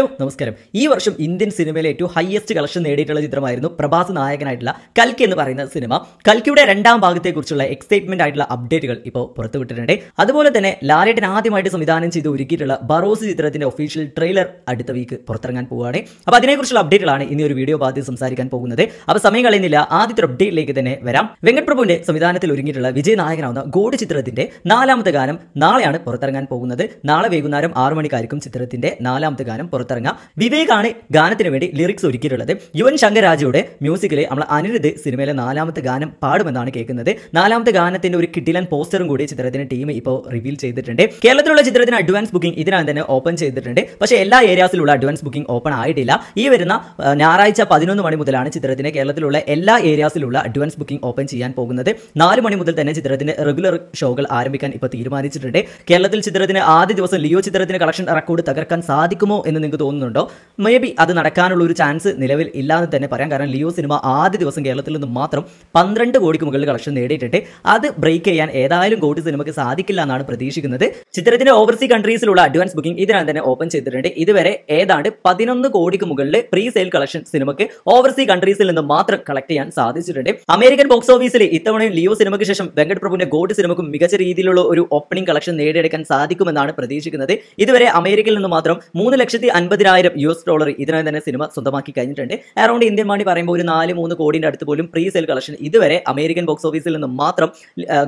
hello നമസ്കാരം ഈ വർഷം ഇന്ത്യൻ സിനിമയിലെ ഏറ്റവും ഹയസ്റ്റ് കളക്ഷൻ നേടിയിട്ടുള്ള ചിത്രമായിരുന്നു പ്രഭാസ് നായകനായിട്ടുള്ള കൽക്കി എന്ന് പറയുന്ന സിനിമ കൽക്കിയുടെ രണ്ടാം ഭാഗത്തെക്കുറിച്ചുള്ള എക്സൈറ്റ്മെന്റ് ആയിട്ടുള്ള അപ്ഡേറ്റുകൾ ഇപ്പോൾ പുറത്തുവിട്ടിട്ടുണ്ട് അതുപോലെ തന്നെ ലാലേട്ടൻ ആദ്യമായിട്ട് സംവിധാനം ചെയ്ത് ഒരുക്കിയിട്ടുള്ള ബറോസ് ചിത്രത്തിന്റെ ഒഫീഷ്യൽ ട്രെയിലർ അടുത്ത വീക്ക് പുറത്തിറങ്ങാൻ പോവുകയാണ് അപ്പോൾ അതിനെക്കുറിച്ചുള്ള അപ്ഡേറ്റുകളാണ് ഇനി ഒരു വീഡിയോ ബാധ്യത സംസാരിക്കാൻ പോകുന്നത് അപ്പോൾ സമയം കളയുന്നില്ല ആദ്യത്തെ അപ്ഡേറ്റിലേക്ക് തന്നെ വരാം വെങ്കട് പ്രഭുവിന്റെ സംവിധാനത്തിൽ ഒരുങ്ങിയിട്ടുള്ള വിജയ് നായകനാവുന്ന ഗോഡ് ചിത്രത്തിന്റെ നാലാമത്തെ ഗാനം നാളെയാണ് പുറത്തിറങ്ങാൻ പോകുന്നത് നാളെ വൈകുന്നേരം ആറു മണിക്കായിരിക്കും ചിത്രത്തിന്റെ നാലാമത്തെ ഗാനം പുറത്ത് പുറത്തിറങ്ങാം വിവേകാണ് ഗാനത്തിന് വേണ്ടി ലിറിക്സ് ഒരുക്കിയിട്ടുള്ളത് യുവൻ ശങ്കരാജയുടെ മ്യൂസിക്കിലെ നമ്മൾ അനിരുദ്ധ് സിനിമയിലെ നാലാമത്തെ ഗാനം പാടുമെന്നാണ് കേൾക്കുന്നത് നാലാമത്തെ ഗാനത്തിന്റെ ഒരു കിട്ടിലൻ പോസ്റ്ററും കൂടി ചിത്രത്തിന്റെ ടീം ഇപ്പോൾ റിവീൽ ചെയ്തിട്ടുണ്ട് കേരളത്തിലുള്ള ചിത്രത്തിന് അഡ്വാൻസ് ബുക്കിംഗ് ഇതിനകം തന്നെ ഓപ്പൺ ചെയ്തിട്ടുണ്ട് പക്ഷേ എല്ലാ ഏരിയാസിലുള്ള അഡ്വാൻസ് ബുക്കിംഗ് ഓപ്പൺ ആയിട്ടില്ല ഈ വരുന്ന ഞായറാഴ്ച പതിനൊന്ന് മണി മുതലാണ് ചിത്രത്തിന് കേരളത്തിലുള്ള എല്ലാ ഏരിയാസിലുള്ള അഡ്വാൻസ് ബുക്കിംഗ് ഓപ്പൺ ചെയ്യാൻ പോകുന്നത് നാല് മണി മുതൽ തന്നെ ചിത്രത്തിന്റെ റെഗുലർ ഷോകൾ ആരംഭിക്കാൻ ഇപ്പോൾ തീരുമാനിച്ചിട്ടുണ്ട് കേരളത്തിൽ ചിത്രത്തിന് ആദ്യ ദിവസം ലിയോ ചിത്രത്തിന് കളക്ഷൻ റെക്കോർഡ് തകർക്കാൻ സാധിക്കുമോ എന്ന് നിങ്ങൾക്ക് തോന്നുന്നുണ്ടോ മേ ബി അത് നടക്കാനുള്ള ഒരു ചാൻസ് നിലവിൽ ഇല്ലാതെ തന്നെ പറയാം കാരണം ലിയോ സിനിമ ആദ്യ ദിവസം കേരളത്തിൽ നിന്ന് മാത്രം പന്ത്രണ്ട് കോടിക്ക് മുകളിൽ കളക്ഷൻ നേടിയിട്ടുണ്ട് അത് ബ്രേക്ക് ചെയ്യാൻ ഏതായാലും കോടി സിനിമയ്ക്ക് സാധിക്കില്ല എന്നാണ് പ്രതീക്ഷിക്കുന്നത് ചിത്രത്തിന്റെ ഓവർസീ കൺട്രീസിലുള്ള അഡ്വാൻസ് ബുക്കിംഗ് ഇതിനകം തന്നെ ഓപ്പൺ ചെയ്തിട്ടുണ്ട് ഇതുവരെ ഏതാണ്ട് പതിനൊന്ന് കോടിക്ക് മുകളിൽ പ്രീ സെയിൽ കളക്ഷൻ സിനിമയ്ക്ക് ഓവർസീ കൺട്രീസിൽ നിന്ന് മാത്രം കളക്ട് ചെയ്യാൻ സാധിച്ചിട്ടുണ്ട് അമേരിക്കൻ ബോക്സ് ഓഫീസിൽ ഇത്തവണയും ലിയോ സിനിമയ്ക്ക് ശേഷം വെങ്കട് പ്രഭുവിന്റെ ഗോഡ് സിനിമയ്ക്കും മികച്ച രീതിയിലുള്ള ഒരു ഓപ്പണിംഗ് കളക്ഷൻ നേടിയെടുക്കാൻ സാധിക്കുമെന്നാണ് പ്രതീക്ഷിക്കുന്നത് ഇതുവരെ അമേരിക്കയിൽ നിന്ന് മാത്രം മൂന്ന് ലക്ഷത്തി അൻപതിനായിരം യു എസ് ഡോളർ ഇതിനകം തന്നെ സിനിമ സ്വന്തമാക്കി കഴിഞ്ഞിട്ടുണ്ട് അറൌണ്ട് ഇന്ത്യൻ മണി പറയുമ്പോൾ ഒരു നാല് മൂന്ന് കോടിൻ്റെ അടുത്ത് പോലും പ്രീ സെയിൽ കളക്ഷൻ ഇതുവരെ അമേരിക്കൻ ബോക്സ് ഓഫീസിൽ നിന്ന് മാത്രം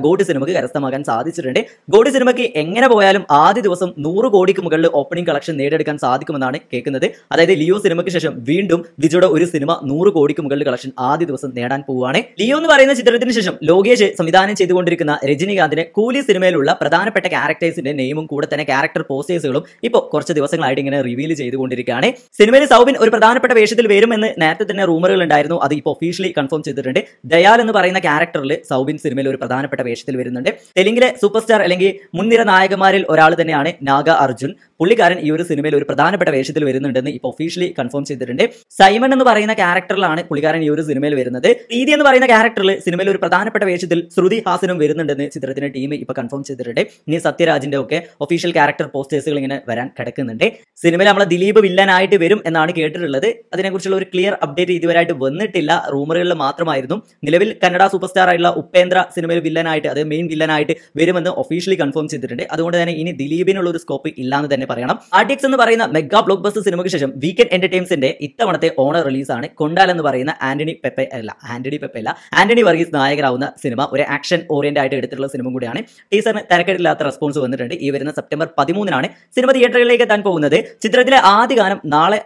ഗോഡി സിനിമയ്ക്ക് കരസ്ഥമാക്കാൻ സാധിച്ചിട്ടുണ്ട് ഗോഡി സിനിമയ്ക്ക് എങ്ങനെ പോയാലും ആദ്യ ദിവസം നൂറ് കോടിക്ക് മുകളിൽ ഓപ്പണിംഗ് കളക്ഷൻ നേടിയെടുക്കാൻ സാധിക്കുമെന്നാണ് കേൾക്കുന്നത് അതായത് ലിയോ സിനിമയ്ക്ക് ശേഷം വീണ്ടും വിജയുടെ ഒരു സിനിമ നൂറ് കോടിക്ക് മുകളിൽ കളക്ഷൻ ആദ്യ ദിവസം നേടാൻ പോവുകയാണ് ലിയോ എന്ന് പറയുന്ന ചിത്രത്തിന് ശേഷം ലോകേഷ് സംവിധാനം ചെയ്തുകൊണ്ടിരിക്കുന്ന രജനീകാന്തിന് കൂലി സിനിമയിലുള്ള പ്രധാനപ്പെട്ട ക്യാരക്ടേഴ്സിന്റെ നെയിമും കൂടെ തന്നെ ക്യാരക്ടർ പോസ്റ്റേഴ്സുകളും ഇപ്പോൾ കുറച്ച് ദിവസങ്ങളായിട്ട് ഇങ്ങനെ റിവീൽ ചെയ്തുകൊണ്ടിരിക്കുകയാണ് സിനിമയിൽ സൗബിൻ ഒരു പ്രധാനപ്പെട്ട വേഷത്തിൽ വരുമെന്ന് നേരത്തെ തന്നെ റൂമറുകൾ ഉണ്ടായിരുന്നു അത് ഇപ്പോൾ ഒഫീഷ്യലി കൺഫേം ചെയ്തിട്ടുണ്ട് ദയാൽ എന്ന് പറയുന്ന ക്യാരക്ടറിൽ സൗബിൻ സിനിമയിൽ ഒരു പ്രധാനപ്പെട്ട വേഷത്തിൽ വരുന്നുണ്ട് തെലുങ്കിലെ സൂപ്പർ സ്റ്റാർ അല്ലെങ്കിൽ മുൻനിര നായകന്മാരിൽ ഒരാൾ തന്നെയാണ് നാഗ അർജുൻ പുള്ളിക്കാരൻ ഈ ഒരു സിനിമയിൽ ഒരു പ്രധാനപ്പെട്ട വേഷത്തിൽ വരുന്നുണ്ടെന്ന് ഇപ്പൊ ഒഫീഷ്യലി കൺഫേം ചെയ്തിട്ടുണ്ട് സൈമൺ എന്ന് പറയുന്ന ക്യാരക്ടറിലാണ് പുള്ളിക്കാരൻ ഈ ഒരു സിനിമയിൽ വരുന്നത് പ്രീതി എന്ന് പറയുന്ന ക്യാരക്ടറിൽ സിനിമയിൽ ഒരു പ്രധാനപ്പെട്ട വേഷത്തിൽ ശ്രുതി ഹാസനും വരുന്നുണ്ടെന്ന് ചിത്രത്തിന്റെ ടീം ഇപ്പൊ കൺഫേം ചെയ്തിട്ടുണ്ട് ഇനി സത്യരാജിന്റെ ഒക്കെ ഒഫീഷ്യൽ ക്യാരക്ടർ പോസ്റ്റേഴ്സുകൾ ഇങ്ങനെ വരാൻ കിടക്കുന്നുണ്ട് സിനിമയിൽ നമ്മളെ ദിലീപ് വില്ലനായിട്ട് വരും എന്നാണ് കേട്ടിട്ടുള്ളത് അതിനെക്കുറിച്ചുള്ള ഒരു ക്ലിയർ അപ്ഡേറ്റ് ഇതുവരായിട്ട് വന്നിട്ടില്ല റൂമറുകളിൽ മാത്രമായിരുന്നു നിലവിൽ കന്നഡ സൂപ്പർ സ്റ്റാർ ആയിട്ടുള്ള ഉപേന്ദ്ര സിനിമയിൽ വില്ലനായിട്ട് അതായത് മെയിൻ വില്ലനായിട്ട് വരുമെന്ന് ഒഫീഷ്യലി കൺഫേം ചെയ്തിട്ടുണ്ട് അതുകൊണ്ട് തന്നെ ഇനി ദിലീപിനുള്ള ഒരു സ്കോപ്പ് ഇല്ലാന്ന് തന്നെ പറയണം ആർട്ടിക്സ് എന്ന് പറയുന്ന മെഗാ ബ്ലോക്ക് ബസ് സിനിമയ്ക്ക് ശേഷം വീക്കെൻഡ് എന്റർടൈൻസിന്റെ ഇത്തവണത്തെ ഓണർ റിലീസാണ് കൊണ്ടാൽ എന്ന് പറയുന്ന ആന്റണി പെപ്പെ അല്ല ആന്റണി പെപ്പെ അല്ല ആന്റണി വർഗീസ് നായകരാവുന്ന സിനിമ ഒരു ആക്ഷൻ ഓറിയന്റ് ആയിട്ട് എടുത്തിട്ടുള്ള സിനിമ കൂടിയാണ് ടീസറിന് തിരക്കേടില്ലാത്ത റെസ്പോൺസ് വന്നിട്ടുണ്ട് ഈ വരുന്ന സെപ്റ്റംബർ പതിമൂന്നിനാണ് സിനിമ തിയേറ്ററുകളിലേക്ക് എത്താൻ പോകുന്നത് ചിത്രത്തിലെ ആദ്യ ഗാനം നാളെ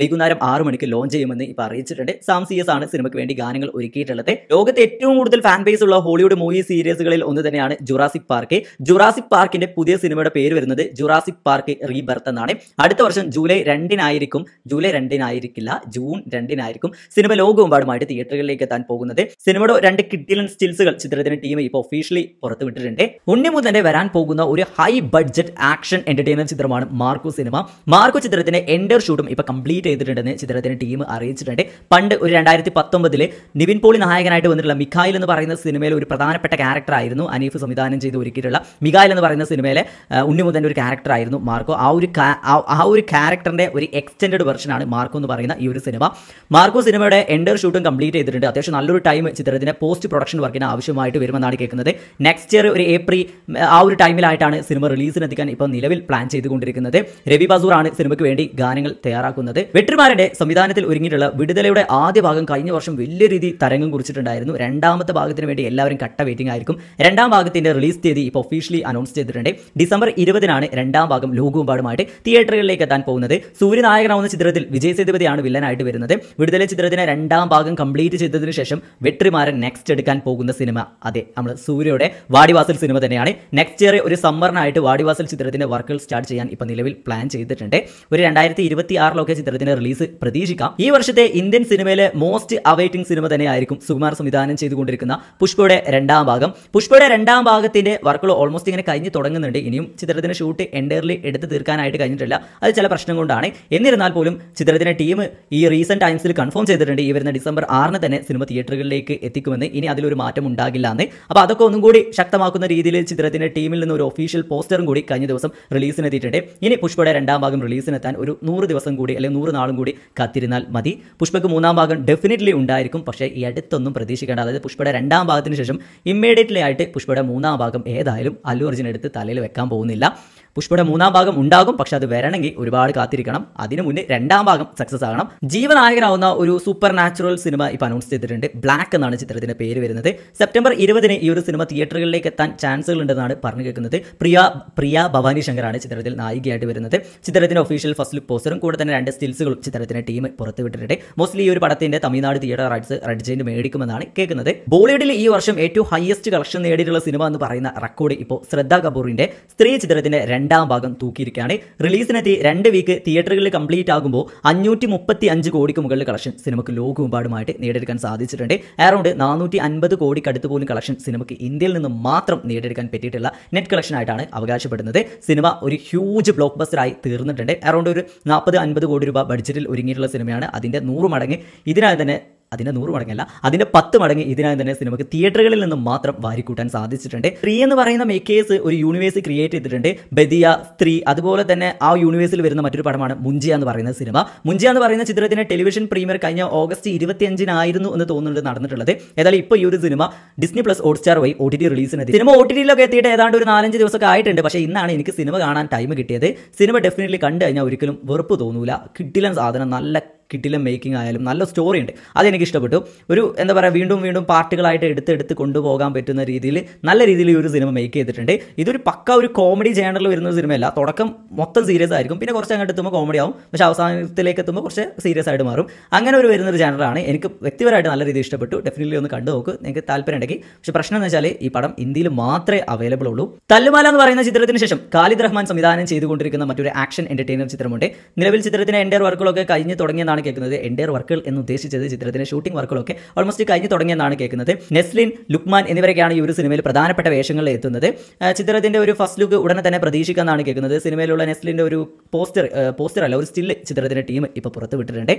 വൈകുന്നേരം ആറ് മണിക്ക് ലോഞ്ച് ചെയ്യുമെന്ന് ഇപ്പൊ അറിയിച്ചിട്ടുണ്ട് സാം സി എസ് ആണ് സിനിമയ്ക്ക് വേണ്ടി ഗാനങ്ങൾ ഒരുക്കിയിട്ടുള്ളത് ലോകത്തെ ഏറ്റവും കൂടുതൽ ഫാൻ ബേസ് ഉള്ള ഹോളിവുഡ് മൂവി സീരീസുകളിൽ ഒന്ന് തന്നെയാണ് ജുറാസിക് പാർക്ക് ജുറാസിക് പാർക്കിന്റെ പുതിയ സിനിമയുടെ പേര് വരുന്നത് ജുറാസിക് പാർക്ക് റീബർത്ത് എന്നാണ് അടുത്ത വർഷം ജൂലൈ രണ്ടിനായിരിക്കും ജൂലൈ രണ്ടിനായിരിക്കില്ല ജൂൺ രണ്ടിനായിരിക്കും സിനിമ ലോകമെമ്പാടുമായിട്ട് തിയേറ്ററുകളിലേക്ക് എത്താൻ പോകുന്നത് സിനിമയുടെ രണ്ട് കിഡിലൻ സ്റ്റിൽസുകൾ ചിത്രത്തിന്റെ ടീം ഇപ്പൊ ഒഫീഷ്യലി പുറത്തുവിട്ടിട്ടുണ്ട് തന്നെ വരാൻ പോകുന്ന ഒരു ഹൈ ബഡ്ജറ്റ് ആക്ഷൻ എന്റർടൈൻമെന്റ് ചിത്രമാണ് മാർക്കോ സിനിമ മാർക്കോ ചിത്രത്തിന്റെ എൻഡർ ഷൂട്ടും ഇപ്പൊ കംപ്ലീറ്റ് ചെയ്തിട്ടുണ്ടെന്ന് ചിത്രത്തിന് ടീം അറിയിച്ചിട്ടുണ്ട് പണ്ട് ഒരു രണ്ടായിരത്തി പത്തൊമ്പതിൽ നിവിൻ പോളി നായകനായിട്ട് വന്നിട്ടുള്ള മിഖായിൽ എന്ന് പറയുന്ന സിനിമയിൽ ഒരു പ്രധാനപ്പെട്ട ക്യാരക്ടറായിരുന്നു അനീഫ് സംവിധാനം ചെയ്ത് ഒരുക്കിയിട്ടുള്ള മിഖായിൽ എന്ന് പറയുന്ന സിനിമയിലെ ഉണ്ണിമുതൻ്റെ ഒരു ക്യാരക്ടറായിരുന്നു മാർക്കോ ആ ഒരു ആ ഒരു ക്യാരക്ടറിൻ്റെ ഒരു എക്സ്റ്റെൻഡ് വെർഷനാണ് മാർക്കോ എന്ന് പറയുന്ന ഈ ഒരു സിനിമ മാർക്കോ സിനിമയുടെ എൻഡർ ഷൂട്ടും കംപ്ലീറ്റ് ചെയ്തിട്ടുണ്ട് അത്യാവശ്യം നല്ലൊരു ടൈം ചിത്രത്തിന് പോസ്റ്റ് പ്രൊഡക്ഷൻ വർക്കിന് ആവശ്യമായിട്ട് വരുമെന്നാണ് കേൾക്കുന്നത് നെക്സ്റ്റ് ഇയർ ഒരു ഏപ്രിൽ ആ ഒരു ടൈമിലായിട്ടാണ് സിനിമ റിലീസിനെത്തിക്കാൻ ഇപ്പോൾ നിലവിൽ പ്ലാൻ ചെയ്തുകൊണ്ടിരിക്കുന്നത് രവി ബസൂറാണ് സിനിമയ്ക്ക് വേണ്ടി ഗാനങ്ങൾ തയ്യാറാക്കുന്നത് വെട്ടിമാരുടെ സംവിധാനത്തിൽ ഒരുങ്ങിയിട്ടുള്ള വിടുതലയുടെ ആദ്യ ഭാഗം കഴിഞ്ഞ വർഷം വലിയ രീതി തരംഗം കുറിച്ചിട്ടുണ്ടായിരുന്നു രണ്ടാമത്തെ ഭാഗത്തിന് വേണ്ടി എല്ലാവരും കട്ട വെയിറ്റിംഗ് ആയിരിക്കും രണ്ടാം ഭാഗത്തിന്റെ റിലീസ് തീയതി ഇപ്പോൾ ഒഫീഷ്യലി അനൗൺസ് ചെയ്തിട്ടുണ്ട് ഡിസംബർ ഇരുപതിനാണ് രണ്ടാം ഭാഗം ലോകവുമ്പാടുമായിട്ട് തിയേറ്ററുകളിലേക്ക് എത്താൻ പോകുന്നത് സൂര്യനായകനാവുന്ന ചിത്രത്തിൽ വിജയ് സേതുപതിയാണ് വില്ലനായിട്ട് വരുന്നത് വിടുതല ചിത്രത്തിന്റെ രണ്ടാം ഭാഗം കംപ്ലീറ്റ് ചെയ്തതിനു ശേഷം വെട്ടിമാരൻ നെക്സ്റ്റ് എടുക്കാൻ പോകുന്ന സിനിമ അതെ നമ്മൾ സൂര്യയുടെ വാടിവാസൽ സിനിമ തന്നെയാണ് നെക്സ്റ്റ് ഇയർ ഒരു സമ്മറിനായിട്ട് വാടിവാസൽ ചിത്രത്തിന്റെ വർക്കുകൾ സ്റ്റാർട്ട് ചെയ്യാൻ ഇപ്പോൾ നിലവിൽ പ്ലാൻ ചെയ്തിട്ടുണ്ട് ഒരു രണ്ടായിരത്തി ഇരുപത്തി ആറിലൊക്കെ ചിത്രത്തിൽ ചിത്രത്തിന്റെ റിലീസ് പ്രതീക്ഷിക്കാം ഈ വർഷത്തെ ഇന്ത്യൻ സിനിമയിലെ മോസ്റ്റ് അവൈറ്റിംഗ് സിനിമ തന്നെയായിരിക്കും സുകുമാർ സംവിധാനം ചെയ്തുകൊണ്ടിരിക്കുന്ന പുഷ്പയുടെ രണ്ടാം ഭാഗം പുഷ്പയുടെ രണ്ടാം ഭാഗത്തിന്റെ വർക്കുകൾ ഓൾമോസ്റ്റ് ഇങ്ങനെ കഴിഞ്ഞ് തുടങ്ങുന്നുണ്ട് ഇനിയും ചിത്രത്തിന്റെ ഷൂട്ട് എൻഡയർലി എടുത്ത് തീർക്കാനായിട്ട് കഴിഞ്ഞിട്ടില്ല അത് ചില പ്രശ്നം കൊണ്ടാണ് എന്നിരുന്നാൽ പോലും ചിത്രത്തിന്റെ ടീം ഈ റീസെന്റ് ടൈംസിൽ കൺഫേം ചെയ്തിട്ടുണ്ട് ഈ വരുന്ന ഡിസംബർ ആറിന് തന്നെ സിനിമ തിയേറ്ററുകളിലേക്ക് എത്തിക്കുമെന്ന് ഇനി അതിലൊരു മാറ്റം ഉണ്ടാകില്ല എന്ന് അപ്പോൾ അതൊക്കെ ഒന്നും കൂടി ശക്തമാക്കുന്ന രീതിയിൽ ചിത്രത്തിന്റെ ടീമിൽ നിന്ന് ഒരു ഒഫീഷ്യൽ പോസ്റ്ററും കൂടി കഴിഞ്ഞ ദിവസം റിലീസിനെത്തിയിട്ടുണ്ട് ഇനി പുഷ്പയുടെ രണ്ടാം ഭാഗം റിലീസിനെത്താൻ ഒരു നൂറ് ദിവസം കൂടി അല്ലെങ്കിൽ നൂറ് നൂറ് നാളും കൂടി കാത്തിരുന്നാൽ മതി പുഷ്പയ്ക്ക് മൂന്നാം ഭാഗം ഡെഫിനറ്റ്ലി ഉണ്ടായിരിക്കും പക്ഷേ ഈ അടുത്തൊന്നും പ്രതീക്ഷിക്കേണ്ട അതായത് പുഷ്പയുടെ രണ്ടാം ഭാഗത്തിന് ശേഷം ഇമ്മീഡിയറ്റ്ലി ആയിട്ട് പുഷ്പയുടെ മൂന്നാം ഭാഗം ഏതായാലും അല്ലു അർജുൻ എടുത്ത് തലയിൽ വെക്കാൻ പോകുന്നില്ല പുഷ്പയുടെ മൂന്നാം ഭാഗം ഉണ്ടാകും പക്ഷെ അത് വരണമെങ്കിൽ ഒരുപാട് കാത്തിരിക്കണം അതിനു മുന്നേ രണ്ടാം ഭാഗം സക്സസ് ആകണം ജീവനായകനാവുന്ന ഒരു സൂപ്പർ നാച്ചുറൽ സിനിമ ഇപ്പോൾ അനൗൺസ് ചെയ്തിട്ടുണ്ട് ബ്ലാക്ക് എന്നാണ് ചിത്രത്തിന്റെ പേര് വരുന്നത് സെപ്റ്റംബർ ഇരുപതിന് ഈ ഒരു സിനിമ തിയേറ്ററുകളിലേക്ക് എത്താൻ ചാൻസുകൾ ഉണ്ടെന്നാണ് പറഞ്ഞു കേൾക്കുന്നത് പ്രിയ പ്രിയ ഭവാനി ശങ്കറാണ് ചിത്രത്തിൽ നായികയായിട്ട് വരുന്നത് ചിത്രത്തിന്റെ ഒഫീഷ്യൽ ഫസ്റ്റ് ലുക്ക് പോസ്റ്ററും കൂടെ തന്നെ രണ്ട് സ്റ്റിൽസുകളും ചിത്രത്തിന്റെ ടീം പുറത്തുവിട്ടിട്ടുണ്ട് മോസ്റ്റ്ലി ഈ ഒരു പടത്തിന്റെ തമിഴ്നാട് തിയേറ്റർ റൈറ്റ്സ് റെഡ് മേടിക്കുമെന്നാണ് കേൾക്കുന്നത് ബോളിവുഡിൽ ഈ വർഷം ഏറ്റവും ഹയസ്റ്റ് കളക്ഷൻ നേടിയിട്ടുള്ള സിനിമ എന്ന് പറയുന്ന റെക്കോർഡ് ഇപ്പോൾ ശ്രദ്ധ കപൂറിന്റെ സ്ത്രീ ചിത്രത്തിന്റെ രണ്ട് രണ്ടാം ഭാഗം തൂക്കിയിരിക്കുകയാണ് റിലീസിനെത്തി രണ്ട് വീക്ക് തിയേറ്ററുകളിൽ കംപ്ലീറ്റ് ആകുമ്പോൾ അഞ്ഞൂറ്റി മുപ്പത്തി അഞ്ച് കോടിക്ക് മുകളിൽ കളക്ഷൻ സിനിമയ്ക്ക് ലോകമെമ്പാടുമായിട്ട് നേടിയെടുക്കാൻ സാധിച്ചിട്ടുണ്ട് അറൌണ്ട് നാനൂറ്റി അൻപത് കോടിക്കടുത്ത് പോലും കളക്ഷൻ സിനിമയ്ക്ക് ഇന്ത്യയിൽ നിന്ന് മാത്രം നേടിയെടുക്കാൻ പറ്റിയിട്ടുള്ള നെറ്റ് ആയിട്ടാണ് അവകാശപ്പെടുന്നത് സിനിമ ഒരു ഹ്യൂജ് ബ്ലോക്ക് ബസ്റ്ററായി തീർന്നിട്ടുണ്ട് അറൌണ്ട് ഒരു നാൽപ്പത് അൻപത് കോടി രൂപ ബഡ്ജറ്റിൽ ഒരുങ്ങിയിട്ടുള്ള സിനിമയാണ് അതിൻ്റെ നൂറ് മടങ്ങ് ഇതിനായി തന്നെ അതിൻ്റെ നൂറ് മടങ്ങല്ല അതിൻ്റെ പത്ത് മടങ്ങ് ഇതിനായി തന്നെ സിനിമയ്ക്ക് തിയേറ്ററുകളിൽ നിന്ന് മാത്രം വാരിക്കൂട്ടാൻ സാധിച്ചിട്ടുണ്ട് സ്ത്രീ എന്ന് പറയുന്ന മേക്കേഴ്സ് ഒരു യൂണിവേഴ്സ് ക്രിയേറ്റ് ചെയ്തിട്ടുണ്ട് ബദിയ സ്ത്രീ അതുപോലെ തന്നെ ആ യൂണിവേഴ്സിൽ വരുന്ന മറ്റൊരു പടമാണ് മുഞ്ചിയ എന്ന് പറയുന്ന സിനിമ മുഞ്ചിയ എന്ന് പറയുന്ന ചിത്രത്തിന് ടെലിവിഷൻ പ്രീമിയർ കഴിഞ്ഞ ഓഗസ്റ്റ് ഇരുപത്തിയഞ്ചിനായിരുന്നു എന്ന് തോന്നുന്നുണ്ട് നടന്നിട്ടുള്ളത് ഏതായാലും ഇപ്പോൾ ഈ ഒരു സിനിമ ഡിസ്നി പ്ലസ് ഹോട്ട്സ്റ്റാർ വൈ ഒ ടി ടി റിലീസിന് സിനിമ ഒ ടി ടിയിലൊക്കെ എത്തിയിട്ട് ഏതാണ്ട് ഒരു നാലഞ്ച് ദിവസമൊക്കെ ആയിട്ടുണ്ട് പക്ഷേ ഇന്നാണ് എനിക്ക് സിനിമ കാണാൻ ടൈം കിട്ടിയത് സിനിമ ഡെഫിനറ്റ്ലി കണ്ടു കഴിഞ്ഞാൽ ഒരിക്കലും വെറുപ്പ് തോന്നൂല കിട്ടില്ല സാധനം നല്ല കിട്ടിലെ മേക്കിംഗ് ആയാലും നല്ല സ്റ്റോറി ഉണ്ട് അതെനിക്ക് ഇഷ്ടപ്പെട്ടു ഒരു എന്താ പറയുക വീണ്ടും വീണ്ടും പാർട്ടുകളായിട്ട് എടുത്ത് എടുത്ത് കൊണ്ടുപോകാൻ പറ്റുന്ന രീതിയിൽ നല്ല രീതിയിൽ ഈ ഒരു സിനിമ മേക്ക് ചെയ്തിട്ടുണ്ട് ഇതൊരു പക്ക ഒരു കോമഡി ചാനലിൽ വരുന്ന സിനിമയല്ല തുടക്കം മൊത്തം സീരിയസ് ആയിരിക്കും പിന്നെ കുറച്ച് അങ്ങോട്ട് എത്തുമ്പോൾ കോമഡി ആവും പക്ഷെ അവസാനത്തിലേക്ക് എത്തുമ്പോൾ കുറച്ച് സീരിയസ് ആയിട്ട് മാറും അങ്ങനെ ഒരു വരുന്നൊരു ചാനലാണ് എനിക്ക് വ്യക്തിപരമായിട്ട് നല്ല രീതിയിൽ ഇഷ്ടപ്പെട്ടു ഡെഫിനറ്റ്ലി ഒന്ന് കണ്ടു നോക്ക് നിങ്ങൾക്ക് താല്പര്യം ഉണ്ടെങ്കിൽ പക്ഷേ പ്രശ്നം എന്ന് വെച്ചാൽ ഈ പടം ഇന്ത്യയിൽ മാത്രമേ അവൈലബിൾ ഉള്ളൂ തല്ലുമാല എന്ന് പറയുന്ന ചിത്രത്തിന് ശേഷം ഖാലിദ് റഹ്മാൻ സംവിധാനം ചെയ്തുകൊണ്ടിരിക്കുന്ന മറ്റൊരു ആക്ഷൻ എൻ്റർടൈനർ ചിത്രമുണ്ട് നിലവിൽ ചിത്രത്തിന് എൻ്റെ വർക്കുകളൊക്കെ കഴിഞ്ഞ് തുടങ്ങിയതാണ് എന്നാണ് കേൾക്കുന്നത് എൻഡയർ വർക്കുകൾ എന്ന് ഉദ്ദേശിച്ചത് ചിത്രത്തിന് ഷൂട്ടിംഗ് വർക്കുകളൊക്കെ ഓൾമോസ്റ്റ് കഴിഞ്ഞു തുടങ്ങിയെന്നാണ് കേൾക്കുന്നത് നെസ്ലിൻ ലുക്മാൻ എന്നിവരൊക്കെയാണ് ഈ ഒരു സിനിമയിൽ പ്രധാനപ്പെട്ട വേഷങ്ങളിൽ എത്തുന്നത് ചിത്രത്തിന്റെ ഒരു ഫസ്റ്റ് ലുക്ക് ഉടനെ തന്നെ പ്രതീക്ഷിക്കാമെന്നാണ് കേൾക്കുന്നത് സിനിമയിലുള്ള നെസ്ലിന്റെ ഒരു പോസ്റ്റർ പോസ്റ്റർ അല്ല ഒരു സ്റ്റിൽ ചിത്രത്തിന്റെ ടീം ഇപ്പോൾ പുറത്ത് വിട്ടിട്ടുണ്ട്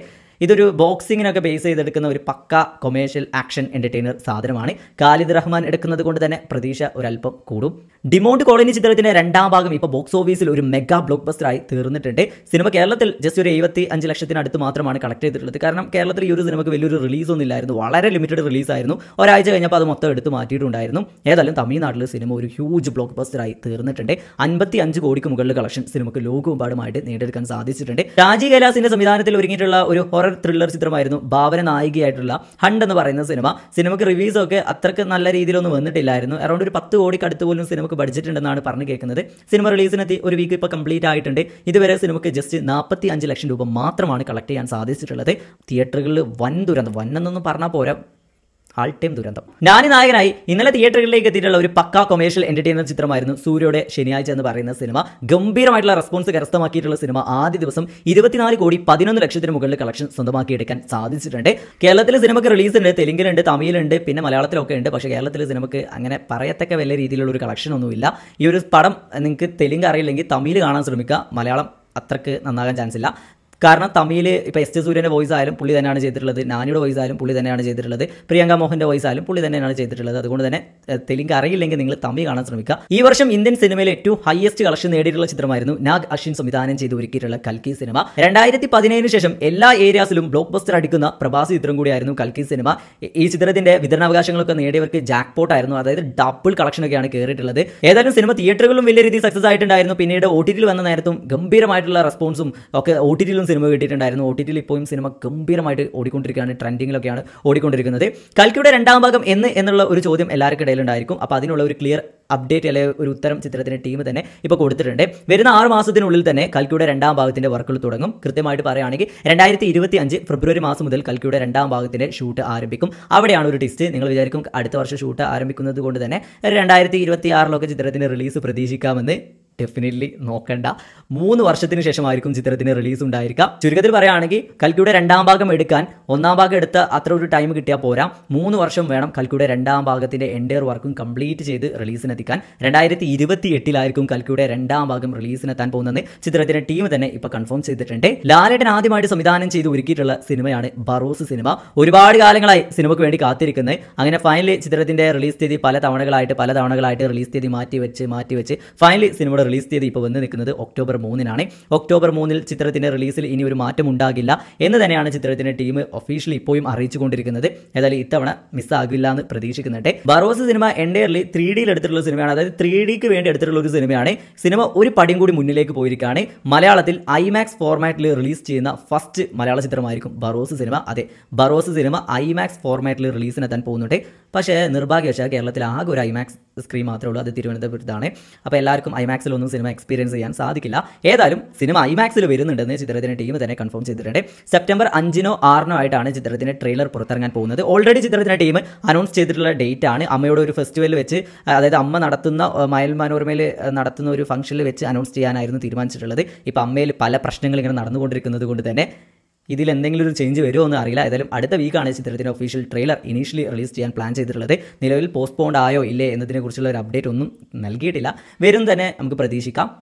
ഇതൊരു ബോക്സിങ്ങിനൊക്കെ ബേസ് ചെയ്തെടുക്കുന്ന ഒരു പക്ക കൊമേഴ്ഷ്യൽ ആക്ഷൻ എന്റർടൈനർ സാധനമാണ് ഖാലിദ് റഹ്മാൻ എടുക്കുന്നത് കൊണ്ട് തന്നെ പ്രതീക്ഷ ഒരല്പം കൂടും ഡിമോണ്ട് കോളനി ചിത്രത്തിന്റെ രണ്ടാം ഭാഗം ഇപ്പോൾ ബോക്സ് ഓഫീസിൽ ഒരു മെഗാ ബ്ലോക്ക് ആയി തീർന്നിട്ടുണ്ട് സിനിമ കേരളത്തിൽ ജസ്റ്റ് ഒരു എഴുപത്തി അഞ്ച് ലക്ഷത്തിനടുത്ത് മാത്രമാണ് മാത്രമാണ് കളക്ട് ചെയ്തിട്ടുള്ളത് കാരണം കേരളത്തിൽ ഈ ഒരു സിനിമയ്ക്ക് വലിയൊരു റിലീസ് ഇല്ലായിരുന്നു വളരെ ലിമിറ്റഡ് റിലീസായിരുന്നു ഒരാഴ്ച കഴിഞ്ഞപ്പോൾ അത് മൊത്തം എടുത്ത് മാറ്റിയിട്ടുണ്ടായിരുന്നു ഏതായാലും തമിഴ്നാട്ടിൽ സിനിമ ഒരു ഹ്യൂജ് ബ്ലോക്ക് ബസ്റ്ററായി തീർന്നിട്ടുണ്ട് അൻപത്തി അഞ്ച് കോടിക്ക് മുകളിൽ കളക്ഷൻ സിനിമയ്ക്ക് ലോകമെമ്പാടുമായിട്ട് നേടിയെടുക്കാൻ സാധിച്ചിട്ടുണ്ട് രാജി കൈലാസിന്റെ സംവിധാനത്തിൽ ഒരുങ്ങിയിട്ടുള്ള ഒരു ഹൊറർ ത്രില്ലർ ചിത്രമായിരുന്നു ഭാവന നായികയായിട്ടുള്ള ഹണ്ട് എന്ന് പറയുന്ന സിനിമ സിനിമയ്ക്ക് റിവ്യൂസ് ഒക്കെ അത്രയ്ക്ക് നല്ല രീതിയിലൊന്നും വന്നിട്ടില്ലായിരുന്നു അറൗണ്ട് ഒരു പത്ത് കോടിക്ക് അടുത്ത് പോലും സിനിമയ്ക്ക് ബഡ്ജറ്റുണ്ടെന്നാണ് പറഞ്ഞു കേൾക്കുന്നത് സിനിമ റിലീസിനെത്തി ഒരു വീക്ക് ഇപ്പോൾ കംപ്ലീറ്റ് ആയിട്ടുണ്ട് ഇതുവരെ സിനിമയ്ക്ക് ജസ്റ്റ് നാൽപ്പത്തി ലക്ഷം രൂപ മാത്രമാണ് കളക്ട് ചെയ്യാൻ സാധിച്ചിട്ടുള്ളത് തിയേറ്ററുകളിൽ വൻ ദുരന്തം വന്നെന്നൊന്നും പറഞ്ഞാൽ പോരാ ആൾ ടൈം ദുരന്തം നാനി നായകനായി ഇന്നലെ തിയേറ്ററുകളിലേക്ക് എത്തിയിട്ടുള്ള ഒരു പക്കാ കൊമേഴ്ഷ്യൽ എന്റർടൈൻമെന്റ് ചിത്രമായിരുന്നു സൂര്യയുടെ ശനിയാഴ്ച എന്ന് പറയുന്ന സിനിമ ഗംഭീരമായിട്ടുള്ള റെസ്പോൺസ് കരസ്ഥമാക്കിയിട്ടുള്ള സിനിമ ആദ്യ ദിവസം ഇരുപത്തിനാല് കോടി പതിനൊന്ന് ലക്ഷത്തിന് മുകളിൽ കളക്ഷൻ സ്വന്തമാക്കിയെടുക്കാൻ സാധിച്ചിട്ടുണ്ട് കേരളത്തിലെ സിനിമയ്ക്ക് റിലീസ് ഉണ്ട് തെലുങ്കിലുണ്ട് തമിഴിലുണ്ട് പിന്നെ മലയാളത്തിലൊക്കെ ഉണ്ട് പക്ഷേ കേരളത്തിലെ സിനിമയ്ക്ക് അങ്ങനെ പറയത്തക്ക വലിയ രീതിയിലുള്ള ഒരു കളക്ഷൻ ഒന്നുമില്ല ഈ ഒരു പടം നിങ്ങൾക്ക് തെലുങ്ക് അറിയില്ലെങ്കിൽ തമിഴ് കാണാൻ ശ്രമിക്കുക മലയാളം അത്രക്ക് നന്നാകാൻ ചാൻസ് ഇല്ല കാരണം തമിഴിൽ ഇപ്പോൾ എസ് ജെ സൂര്യൻ്റെ വോയിസ് ആയാലും പുള്ളി തന്നെയാണ് ചെയ്തിട്ടുള്ളത് നാനിയുടെ വോയിസ് ആയാലും പുള്ളി തന്നെയാണ് ചെയ്തിട്ടുള്ളത് പ്രിയങ്ക മോഹൻ്റെ വോയിസ് ആയാലും പുള്ളി തന്നെയാണ് ചെയ്തിട്ടുള്ളത് അതുകൊണ്ട് തന്നെ തെലുങ്ക് അറിയില്ലെങ്കിൽ നിങ്ങൾ തമിഴ് കാണാൻ ശ്രമിക്കുക ഈ വർഷം ഇന്ത്യൻ സിനിമയിലെ ഏറ്റവും ഹയസ്റ്റ് കളക്ഷൻ നേടിയിട്ടുള്ള ചിത്രമായിരുന്നു നാഗ് അശ്വിൻ സംവിധാനം ചെയ്ത് ഒരുക്കിയിട്ടുള്ള കൽക്കി സിനിമ രണ്ടായിരത്തി പതിനേഴിന് ശേഷം എല്ലാ ഏരിയാസിലും ബ്ലോക്ക് ബസ്റ്റർ അടിക്കുന്ന പ്രവാസി ചിത്രം കൂടിയായിരുന്നു കൽക്കി സിനിമ ഈ ചിത്രത്തിന്റെ വിതരണാവകാശങ്ങളൊക്കെ നേടിയവർക്ക് ജാക്ക് പോട്ട് ആയിരുന്നു അതായത് ഡബിൾ കളക്ഷനൊക്കെയാണ് കയറിയിട്ടുള്ളത് ഏതായാലും സിനിമ തിയേറ്ററുകളിലും വലിയ രീതിയിൽ സക്സസ് ആയിട്ടുണ്ടായിരുന്നു പിന്നീട് ഒ ടി ടിയിൽ വന്ന നേരത്തും ഗംഭീരമായിട്ടുള്ള റെസ്പോൺസും ഒക്കെ ഒ ടി ടിയിലും സിനിമ കിട്ടിയിട്ടുണ്ടായിരുന്നു ഒ ടി ടിയിൽ ഇപ്പോഴും സിനിമ ഗംഭീരമായിട്ട് ഓടിക്കൊണ്ടിരിക്കുകയാണ് ട്രെൻഡിങ്ങിലൊക്കെയാണ് ഓടിക്കൊണ്ടിരിക്കുന്നത് കൽക്കിയുടെ രണ്ടാം ഭാഗം എന്ന് എന്നുള്ള ഒരു ചോദ്യം എല്ലാവർക്കും ഇടയിലുണ്ടായിരിക്കും അപ്പോൾ അതിനുള്ള ഒരു ക്ലിയർ അപ്ഡേറ്റ് അല്ലെങ്കിൽ ഒരു ഉത്തരം ചിത്രത്തിന് ടീം തന്നെ ഇപ്പോൾ കൊടുത്തിട്ടുണ്ട് വരുന്ന ആറ് മാസത്തിനുള്ളിൽ തന്നെ കൽക്കിയുടെ രണ്ടാം ഭാഗത്തിൻ്റെ വർക്കുകൾ തുടങ്ങും കൃത്യമായിട്ട് പറയുകയാണെങ്കിൽ രണ്ടായിരത്തി ഇരുപത്തി അഞ്ച് ഫെബ്രുവരി മാസം മുതൽ കൽക്കിയുടെ രണ്ടാം ഭാഗത്തിൻ്റെ ഷൂട്ട് ആരംഭിക്കും അവിടെയാണ് ഒരു ടിസ്റ്റ് നിങ്ങൾ വിചാരിക്കും അടുത്ത വർഷം ഷൂട്ട് ആരംഭിക്കുന്നത് കൊണ്ട് തന്നെ രണ്ടായിരത്തി ഇരുപത്തി ആറിലൊക്കെ ചിത്രത്തിൻ്റെ റിലീസ് പ്രതീക്ഷിക്കാമെന്ന് ഡെഫിനറ്റ്ലി നോക്കേണ്ട മൂന്ന് വർഷത്തിന് ശേഷമായിരിക്കും ചിത്രത്തിന് റിലീസ് ഉണ്ടായിരിക്കുക ചുരുക്കത്തിൽ പറയുകയാണെങ്കിൽ കൽക്കിയുടെ രണ്ടാം ഭാഗം എടുക്കാൻ ഒന്നാം ഭാഗം എടുത്ത് അത്ര ഒരു ടൈം കിട്ടിയാൽ പോരാ മൂന്ന് വർഷം വേണം കൽക്കിയുടെ രണ്ടാം ഭാഗത്തിൻ്റെ എൻഡയർ വർക്കും കംപ്ലീറ്റ് ചെയ്ത് റിലീസിനെത്തിക്കാൻ രണ്ടായിരത്തി ഇരുപത്തി എട്ടിലായിരിക്കും കൽക്കിയുടെ രണ്ടാം ഭാഗം റിലീസിനെത്താൻ പോകുന്നത് ചിത്രത്തിൻ്റെ ടീം തന്നെ ഇപ്പോൾ കൺഫേം ചെയ്തിട്ടുണ്ട് ലാലേട്ടൻ ആദ്യമായിട്ട് സംവിധാനം ചെയ്ത് ഒരുക്കിയിട്ടുള്ള സിനിമയാണ് ബറോസ് സിനിമ ഒരുപാട് കാലങ്ങളായി സിനിമയ്ക്ക് വേണ്ടി കാത്തിരിക്കുന്നത് അങ്ങനെ ഫൈനലി ചിത്രത്തിൻ്റെ റിലീസ് തീയതി പല തവണകളായിട്ട് പല തവണകളായിട്ട് റിലീസ് തീയതി മാറ്റി വെച്ച് മാറ്റി വെച്ച് ഫൈനലി സിനിമയുടെ റിലീസ് തീയതി ഇപ്പോൾ വന്ന് നിൽക്കുന്നത് ഒക്ടോബർ മൂന്നിനാണ് ഒക്ടോബർ മൂന്നിൽ ചിത്രത്തിൻ്റെ റിലീസിൽ ഇനി ഒരു മാറ്റം ഉണ്ടാകില്ല എന്ന് തന്നെയാണ് ചിത്രത്തിൻ്റെ ടീം ഒഫീഷ്യലി ഇപ്പോഴും അറിയിച്ചുകൊണ്ടിരിക്കുന്നത് ഏതായാലും ഇത്തവണ മിസ്സാകില്ല എന്ന് പ്രതീക്ഷിക്കുന്നുണ്ട് ബറോസ് സിനിമ എൻഡയർലി ത്രീ ഡിയിൽ എടുത്തിട്ടുള്ള സിനിമയാണ് അതായത് ത്രീ ഡിക്ക് വേണ്ടി എടുത്തിട്ടുള്ള ഒരു സിനിമയാണ് സിനിമ ഒരു പടിയും കൂടി മുന്നിലേക്ക് പോയിരിക്കുകയാണ് മലയാളത്തിൽ ഐമാക്സ് ഫോർമാറ്റിൽ റിലീസ് ചെയ്യുന്ന ഫസ്റ്റ് മലയാള ചിത്രമായിരിക്കും ബറോസ് സിനിമ അതെ ബറോസ് സിനിമ ഐമാക്സ് ഫോർമാറ്റിൽ റിലീസിനെത്താൻ പോകുന്നുണ്ട് പക്ഷേ നിർഭാഗ്യവശാൽ കേരളത്തിൽ ആകെ ഒരു ഐമാക്സ് സ്ക്രീൻ മാത്രമേ ഉള്ളൂ അത് തിരുവനന്തപുരത്താണ് അപ്പോൾ എല്ലാവർക്കും ഐമാക്സിൽ ഒന്നും സിനിമ എക്സ്പീരിയൻസ് ചെയ്യാൻ സാധിക്കില്ല ഏതായാലും സിനിമ ഐമാക്സിൽ വരുന്നുണ്ടെന്ന് ചിത്രത്തിന്റെ ടീം തന്നെ കൺഫേം ചെയ്തിട്ടുണ്ട് സെപ്റ്റംബർ അഞ്ചിനോ ആറിനോ ആയിട്ടാണ് ചിത്രത്തിന്റെ ട്രെയിലർ പുറത്തിറങ്ങാൻ പോകുന്നത് ഓൾറെഡി ചിത്രത്തിന്റെ ടീം അനൗൺസ് ചെയ്തിട്ടുള്ള ഡേറ്റ് ആണ് അമ്മയുടെ ഒരു ഫെസ്റ്റിവൽ വെച്ച് അതായത് അമ്മ നടത്തുന്ന മയൽ മനോരമയിൽ നടത്തുന്ന ഒരു ഫംഗ്ഷനിൽ വെച്ച് അനൗൺസ് ചെയ്യാനായിരുന്നു തീരുമാനിച്ചിട്ടുള്ളത് ഇപ്പോൾ അമ്മയിൽ പല പ്രശ്നങ്ങൾ ഇങ്ങനെ നടന്നുകൊണ്ടിരിക്കുന്നത് കൊണ്ട് തന്നെ ഇതിൽ എന്തെങ്കിലും ഒരു ചേഞ്ച് വരുമോ എന്ന് അറിയില്ല ഏതായാലും അടുത്ത വീക്കാണ് ചിത്രത്തിൻ്റെ ഒഫീഷ്യൽ ട്രെയിലർ ഇനീഷ്യലി റിലീസ് ചെയ്യാൻ പ്ലാൻ ചെയ്തിട്ടുള്ളത് നിലവിൽ പോസ്റ്റ്പോണ്ട് ആയോ ഇല്ലേ എന്നതിനെക്കുറിച്ചുള്ള ഒരു അപ്ഡേറ്റ് ഒന്നും നൽകിയിട്ടില്ല വരും തന്നെ നമുക്ക് പ്രതീക്ഷിക്കാം